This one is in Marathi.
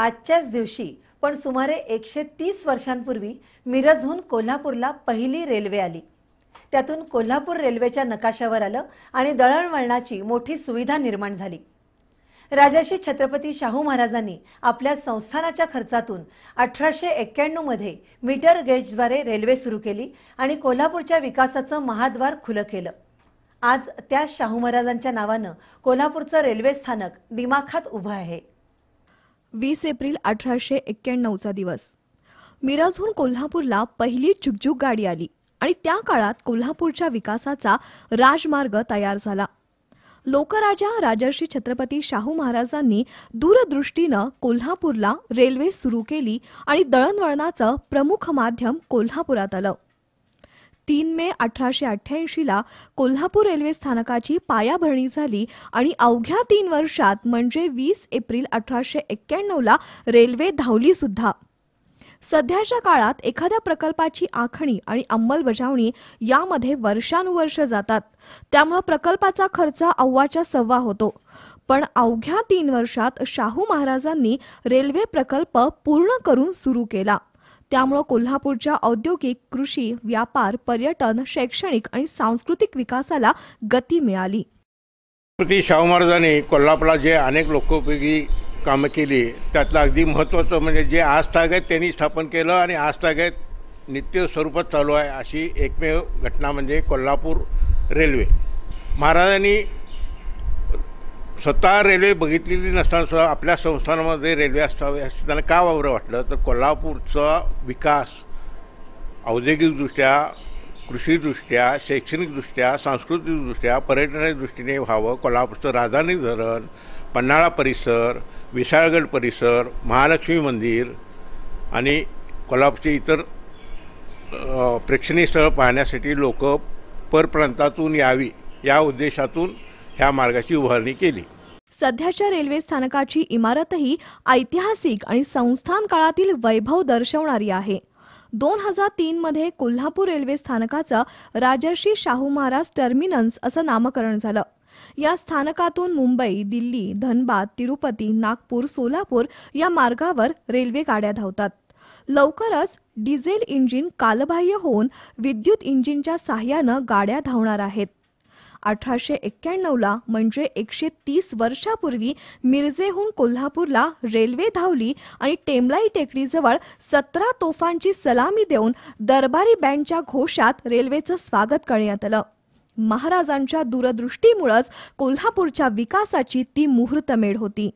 आजच्याच दिवशी पण सुमारे एकशे तीस वर्षांपूर्वी मिरजहून कोल्हापूरला पहिली रेल्वे आली त्यातून कोल्हापूर रेल्वेच्या नकाशावर आलं आणि दळणवळणाची मोठी सुविधा निर्माण झाली राजाशी छत्रपती शाहू महाराजांनी आपल्या संस्थानाच्या खर्चातून अठराशे मध्ये मीटर गेजद्वारे रेल्वे सुरू केली आणि कोल्हापूरच्या विकासाचं महाद्वार खुलं केलं आज त्या शाहू महाराजांच्या नावानं कोल्हापूरचं रेल्वे स्थानक दिमाखात उभं आहे वीस एप्रिल अठराशे एक्क्याण्णवचा दिवस मिरजहून कोल्हापूरला पहिली झुकझुक गाडी आली आणि त्या काळात कोल्हापूरच्या विकासाचा राजमार्ग तयार झाला लोकराजा राजर्षी छत्रपती शाहू महाराजांनी दूरदृष्टीनं कोल्हापूरला रेल्वे सुरू केली आणि दळणवळणाचं प्रमुख माध्यम कोल्हापुरात आलं तीन मे अठराशे अठ्ठ्याऐंशीला कोल्हापूर रेल्वे स्थानकाची पायाभरणी झाली आणि अवघ्या तीन वर्षात म्हणजे वीस एप्रिल अठराशे ला रेल्वे धावली सुद्धा सध्याच्या काळात एखाद्या प्रकल्पाची आखणी आणि अंमलबजावणी यामध्ये वर्षानुवर्ष जातात त्यामुळे प्रकल्पाचा खर्च अव्वाच्या सव्वा होतो पण अवघ्या तीन वर्षात शाहू महाराजांनी रेल्वे प्रकल्प पूर्ण करून सुरू केला त्यामुळं कोल्हापूरच्या औद्योगिक कृषी व्यापार पर्यटन शैक्षणिक आणि सांस्कृतिक विकासाला गती मिळाली प्रति शाहू महाराजांनी कोल्हापूरला जे अनेक लोकोपयोगी कामं केली त्यातलं अगदी महत्त्वाचं म्हणजे जे आजताग आहेत त्यांनी स्थापन केलं आणि आजताग आहेत नित्य स्वरूपात चालू आहे अशी एकमेव घटना म्हणजे कोल्हापूर रेल्वे महाराजांनी स्वतः रेल्वे बघितलेली नसताना सुद्धा आपल्या संस्थानामध्ये रेल्वे असावे असं त्यांना का वावरं वाटलं तर कोल्हापूरचा विकास औद्योगिकदृष्ट्या कृषीदृष्ट्या शैक्षणिकदृष्ट्या सांस्कृतिकदृष्ट्या पर्यटनाच्या दृष्टीने व्हावं कोल्हापूरचं राजधानी धरण पन्हाळा परिसर विशाळगड परिसर महालक्ष्मी मंदिर आणि कोल्हापूरचे इतर प्रेक्षणीय स्थळ पाहण्यासाठी लोक परप्रांतातून यावी या उद्देशातून ह्या मार्गाची उभारणी केली सध्याच्या रेल्वे स्थानकाची इमारतही ऐतिहासिक आणि संस्थान काळातील वैभव दर्शवणारी आहे दोन हजार मध्ये कोल्हापूर रेल्वे स्थानकाचं राजर्षी शाहू महाराज टर्मिनस असं नामकरण झालं या स्थानकातून मुंबई दिल्ली धनबाद तिरुपती नागपूर सोलापूर या मार्गावर रेल्वे गाड्या धावतात लवकरच डिझेल इंजिन कालबाह्य होऊन विद्युत इंजिनच्या साह्यानं गाड्या धावणार आहेत अठराशे एक्क्याण्णवला म्हणजे एकशे तीस वर्षापूर्वी मिरजेहून कोल्हापूरला रेल्वे धावली आणि टेमलाई टेकडीजवळ सतरा तोफांची सलामी देऊन दरबारी बँडच्या घोषात रेल्वेचं स्वागत करण्यात आलं महाराजांच्या दूरदृष्टीमुळेच कोल्हापूरच्या विकासाची ती मुहूर्तमेढ होती